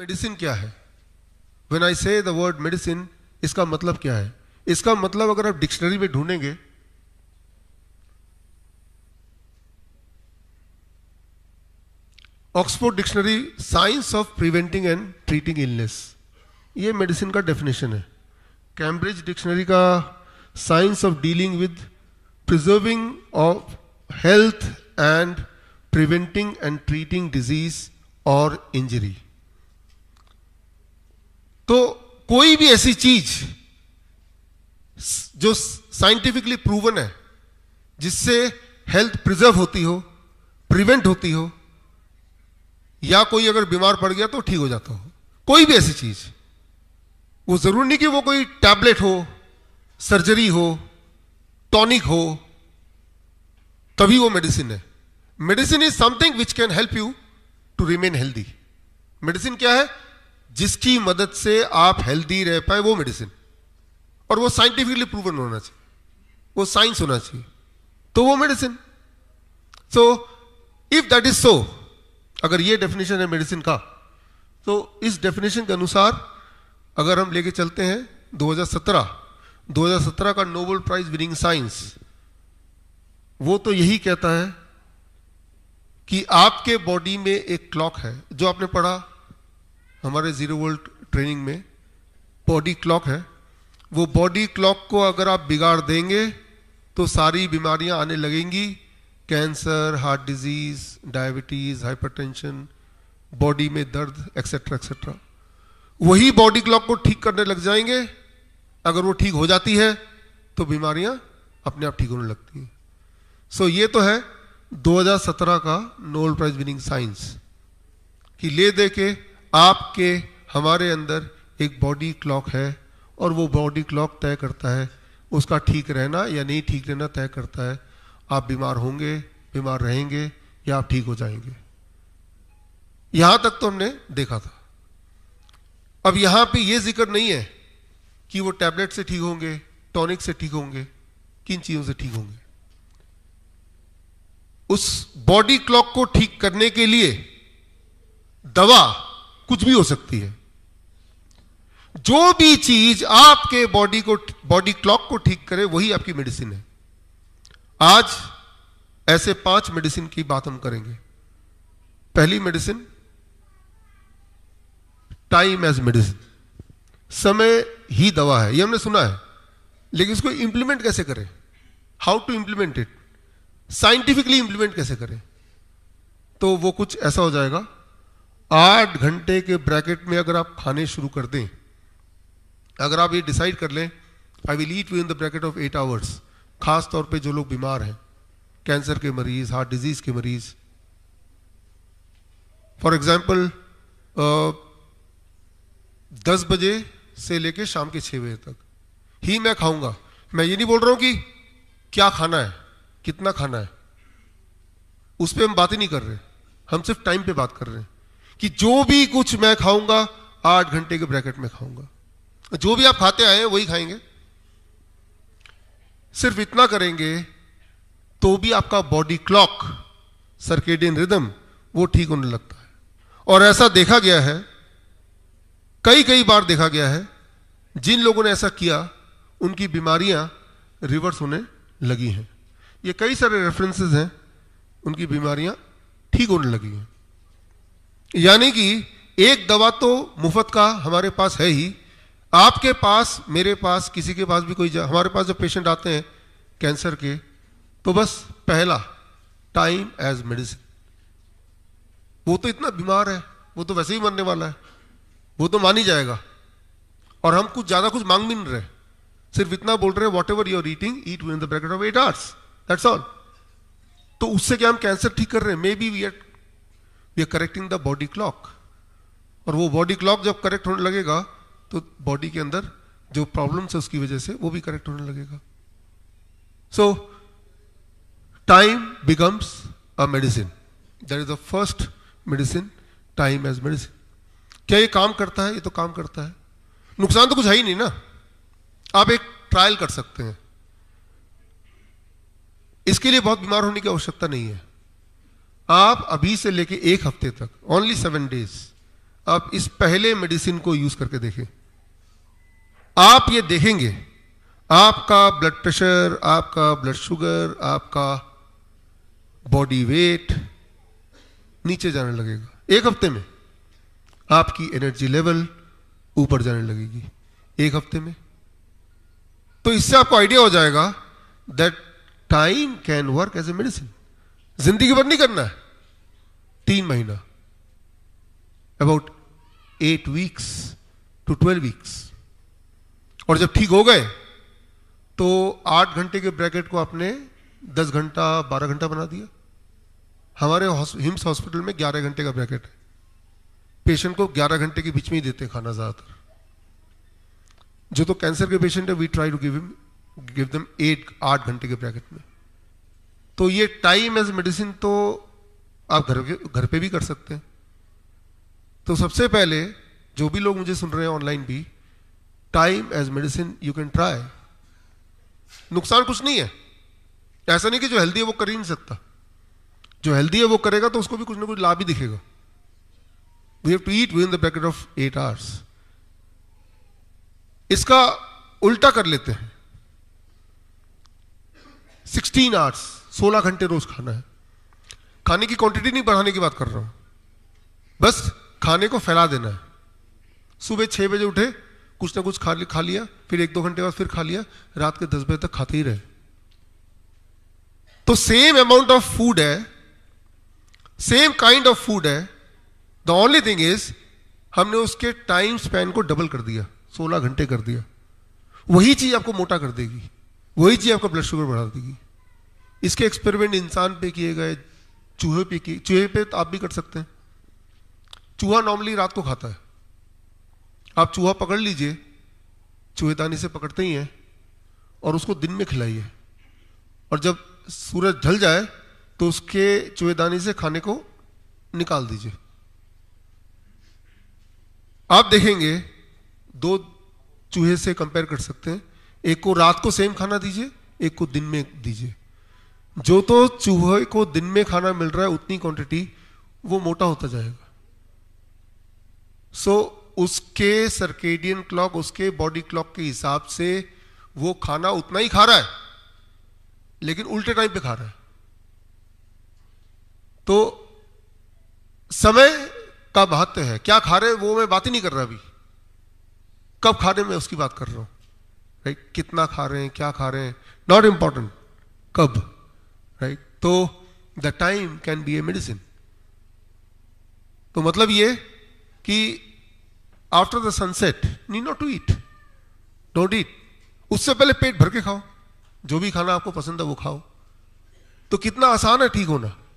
medicine क्या है when I से दर्ड वर्ड मेडिसिन इसका मतलब क्या है इसका मतलब अगर आप डिक्शनरी में ढूंढेंगे Oxford dictionary science of preventing and treating illness ये मेडिसिन का डेफिनेशन है कैम्ब्रिज डिक्शनरी का science of dealing with preserving of health and preventing and treating disease और इंजरी तो कोई भी ऐसी चीज जो साइंटिफिकली प्रूवन है जिससे हेल्थ प्रिजर्व होती हो प्रिवेंट होती हो या कोई अगर बीमार पड़ गया तो ठीक हो जाता हो कोई भी ऐसी चीज वो जरूरी नहीं कि वो कोई टैबलेट हो सर्जरी हो टॉनिक हो तभी वो मेडिसिन है medicine is something which can help you to remain healthy medicine क्या है जिसकी मदद से आप हेल्दी रह पाए वो मेडिसिन और वो साइंटिफिकली प्रूवन होना चाहिए वो साइंस होना चाहिए तो वो medicine so if that is so अगर ये डेफिनेशन है मेडिसिन का तो इस डेफिनेशन के अनुसार अगर हम लेके चलते हैं 2017 2017 का नोबेल प्राइज विनिंग साइंस वो तो यही कहता है कि आपके बॉडी में एक क्लॉक है जो आपने पढ़ा हमारे ज़ीरो वोल्ट ट्रेनिंग में बॉडी क्लॉक है वो बॉडी क्लॉक को अगर आप बिगाड़ देंगे तो सारी बीमारियां आने लगेंगी cancer heart disease diabetes hypertension body में दर्द एक्सेट्रा एक्सेट्रा वही बॉडी क्लॉक को ठीक करने लग जाएंगे अगर वो ठीक हो जाती है तो बीमारियां अपने आप ठीक होने लगती हैं सो so, ये तो है 2017 का नोबल प्राइज विनिंग साइंस कि ले दे के आपके हमारे अंदर एक बॉडी क्लॉक है और वो बॉडी क्लॉक तय करता है उसका ठीक रहना या नहीं ठीक रहना तय करता है आप बीमार होंगे बीमार रहेंगे या आप ठीक हो जाएंगे यहां तक तो हमने देखा था अब यहां पे ये जिक्र नहीं है कि वो टैबलेट से ठीक होंगे टॉनिक से ठीक होंगे किन चीजों से ठीक होंगे उस बॉडी क्लॉक को ठीक करने के लिए दवा कुछ भी हो सकती है जो भी चीज आपके बॉडी को बॉडी क्लॉक को ठीक करे वही आपकी मेडिसिन है आज ऐसे पांच मेडिसिन की बात हम करेंगे पहली मेडिसिन टाइम एज मेडिसिन समय ही दवा है ये हमने सुना है लेकिन इसको इंप्लीमेंट कैसे करें how to implement it scientifically implement कैसे करें तो वो कुछ ऐसा हो जाएगा आठ घंटे के ब्रैकेट में अगर आप खाने शुरू कर दें अगर आप ये डिसाइड कर लें I will eat you in the bracket of eight hours खास तौर पे जो लोग बीमार हैं कैंसर के मरीज हार्ट डिजीज के मरीज फॉर एग्जाम्पल दस बजे से लेके शाम के छः बजे तक ही मैं खाऊंगा मैं ये नहीं बोल रहा हूँ कि क्या खाना है कितना खाना है उस पर हम बात ही नहीं कर रहे हम सिर्फ टाइम पे बात कर रहे हैं कि जो भी कुछ मैं खाऊंगा आठ घंटे के ब्रैकेट में खाऊंगा जो भी आप खाते आए हैं वही खाएंगे सिर्फ इतना करेंगे तो भी आपका बॉडी क्लॉक सर्केडियन रिदम वो ठीक होने लगता है और ऐसा देखा गया है कई कई बार देखा गया है जिन लोगों ने ऐसा किया उनकी बीमारियां रिवर्स होने लगी हैं ये कई सारे रेफरेंसेस हैं उनकी बीमारियां ठीक होने लगी हैं यानी कि एक दवा तो मुफ्त का हमारे पास है ही आपके पास मेरे पास किसी के पास भी कोई हमारे पास जब पेशेंट आते हैं कैंसर के तो बस पहला टाइम एज मेडिसिन वो तो इतना बीमार है वो तो वैसे ही मरने वाला है वो तो मान ही जाएगा और हम कुछ ज़्यादा कुछ मांग भी नहीं रहे सिर्फ इतना बोल रहे हैं whatever you're eating eat within the bracket of eight hours that's all तो उससे क्या हम कैंसर ठीक कर रहे हैं may be we are we are correcting the body clock और वो बॉडी क्लॉक जब करेक्ट होने लगेगा तो बॉडी के अंदर जो प्रॉब्लम्स है उसकी वजह से वो भी करेक्ट होने लगेगा so time becomes a medicine that is the first medicine time as medicine क्या ये काम करता है ये तो काम करता है नुकसान तो कुछ है ही नहीं ना आप एक ट्रायल कर सकते हैं इसके लिए बहुत बीमार होने की आवश्यकता नहीं है आप अभी से लेके एक हफ्ते तक ओनली सेवन डेज आप इस पहले मेडिसिन को यूज करके देखें आप ये देखेंगे आपका ब्लड प्रेशर आपका ब्लड शुगर आपका बॉडी वेट नीचे जाने लगेगा एक हफ्ते में आपकी एनर्जी लेवल ऊपर जाने लगेगी एक हफ्ते में तो इससे आपको आइडिया हो जाएगा that time can work as a medicine जिंदगी भर नहीं करना है तीन महीना about eight weeks to twelve weeks और जब ठीक हो गए तो आठ घंटे के ब्रैकेट को आपने दस घंटा बारह घंटा बना दिया हमारे हिम्स हॉस्पिटल में ग्यारह घंटे का ब्रैकेट है पेशेंट को ग्यारह घंटे के बीच में ही देते हैं खाना ज़्यादातर जो तो कैंसर के पेशेंट है we try to give him give them eight आठ घंटे के ब्रैकेट में तो ये टाइम एज मेडिसिन तो आप घर घर पे भी कर सकते हैं तो सबसे पहले जो भी लोग मुझे सुन रहे हैं ऑनलाइन भी time as medicine you can try नुकसान कुछ नहीं है ऐसा नहीं कि जो हेल्दी है वो कर ही नहीं सकता जो हेल्दी है वो करेगा तो उसको भी कुछ ना कुछ लाभ ही दिखेगा we have to eat within the bracket of eight hours इसका उल्टा कर लेते हैं सिक्सटीन आवर्स सोलह घंटे रोज खाना है खाने की क्वांटिटी नहीं बढ़ाने की बात कर रहा हूं बस खाने को फैला देना है सुबह छह बजे उठे कुछ ना कुछ खा खा लिया फिर एक दो घंटे बाद फिर खा लिया रात के दस बजे तक खाते ही रहे तो सेम अमाउंट ऑफ फूड है सेम काइंड ऑफ फूड है द ओनली थिंग इज हमने उसके टाइम स्पैन को डबल कर दिया सोलह घंटे कर दिया वही चीज आपको मोटा कर देगी वही चीज आपका ब्लड शुगर बढ़ा देगी इसके एक्सपेरिमेंट इंसान पे किए गए चूहे पे किए चूहे पे तो आप भी कर सकते हैं चूहा नॉर्मली रात को खाता है आप चूहा पकड़ लीजिए चूहेदानी से पकड़ते ही हैं और उसको दिन में खिलाइए और जब सूरज ढल जाए तो उसके चूहेदानी से खाने को निकाल दीजिए आप देखेंगे दो चूहे से कंपेयर कर सकते हैं एक को रात को सेम खाना दीजिए एक को दिन में दीजिए जो तो चूहे को दिन में खाना मिल रहा है उतनी क्वांटिटी वो मोटा होता जाएगा सो so, उसके सर्केडियन क्लॉक उसके बॉडी क्लॉक के हिसाब से वो खाना उतना ही खा रहा है लेकिन उल्टे टाइम पे खा रहा है तो समय का महत्व है क्या खा रहे वो मैं बात ही नहीं कर रहा अभी कब खा रहे मैं उसकी बात कर रहा हूं राइट कितना खा रहे हैं क्या खा रहे हैं नॉट इंपॉर्टेंट कब राइट तो the time can be a medicine तो मतलब ये कि after the sunset need not to eat don't eat उससे पहले पेट भर के खाओ जो भी खाना आपको पसंद है वो खाओ तो कितना आसान है ठीक होना